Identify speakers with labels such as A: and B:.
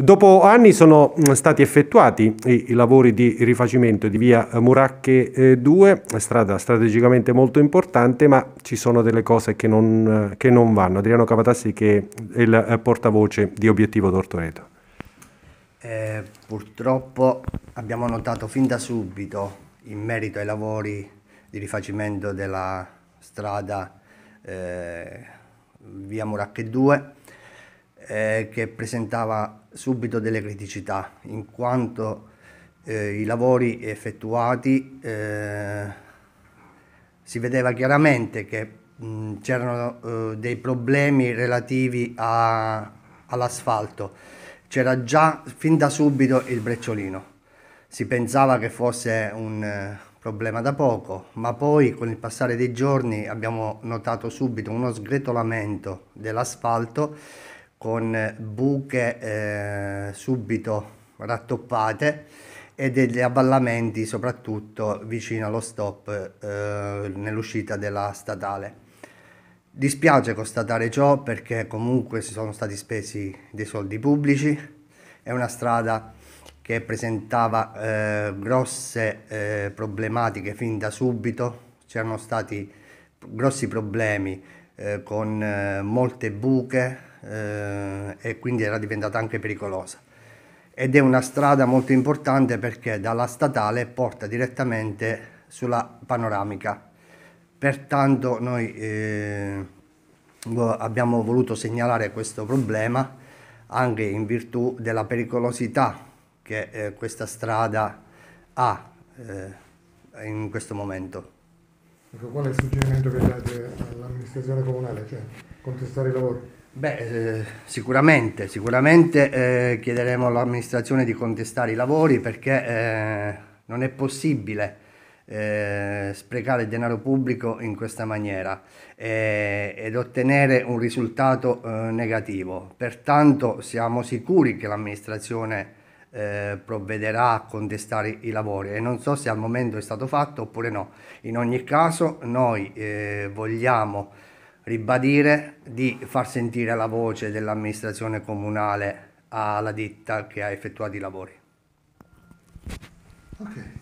A: Dopo anni sono mm, stati effettuati i lavori di rifacimento di via Muracche 2, eh, strada strategicamente molto importante, ma ci sono delle cose che non, eh, che non vanno. Adriano Capatassi che è il eh, portavoce di Obiettivo Tortoreto. Eh, purtroppo abbiamo notato fin da subito, in merito ai lavori di rifacimento della strada eh, via Muracche 2, eh, che presentava subito delle criticità, in quanto eh, i lavori effettuati eh, si vedeva chiaramente che mh, c'erano eh, dei problemi relativi all'asfalto, c'era già fin da subito il brecciolino. Si pensava che fosse un eh, problema da poco, ma poi con il passare dei giorni abbiamo notato subito uno sgretolamento dell'asfalto con buche eh, subito rattoppate e degli avvallamenti soprattutto vicino allo stop eh, nell'uscita della statale. Dispiace constatare ciò perché comunque si sono stati spesi dei soldi pubblici, è una strada che presentava eh, grosse eh, problematiche fin da subito, c'erano stati grossi problemi eh, con eh, molte buche, eh, e quindi era diventata anche pericolosa. Ed è una strada molto importante perché dalla statale porta direttamente sulla panoramica. Pertanto noi eh, abbiamo voluto segnalare questo problema anche in virtù della pericolosità che eh, questa strada ha eh, in questo momento. Ecco, qual è il suggerimento che date all'amministrazione comunale? Cioè contestare i lavori? Beh, eh, sicuramente, sicuramente eh, chiederemo all'amministrazione di contestare i lavori perché eh, non è possibile eh, sprecare denaro pubblico in questa maniera eh, ed ottenere un risultato eh, negativo. Pertanto siamo sicuri che l'amministrazione provvederà a contestare i lavori e non so se al momento è stato fatto oppure no. In ogni caso noi vogliamo ribadire di far sentire la voce dell'amministrazione comunale alla ditta che ha effettuato i lavori. Okay.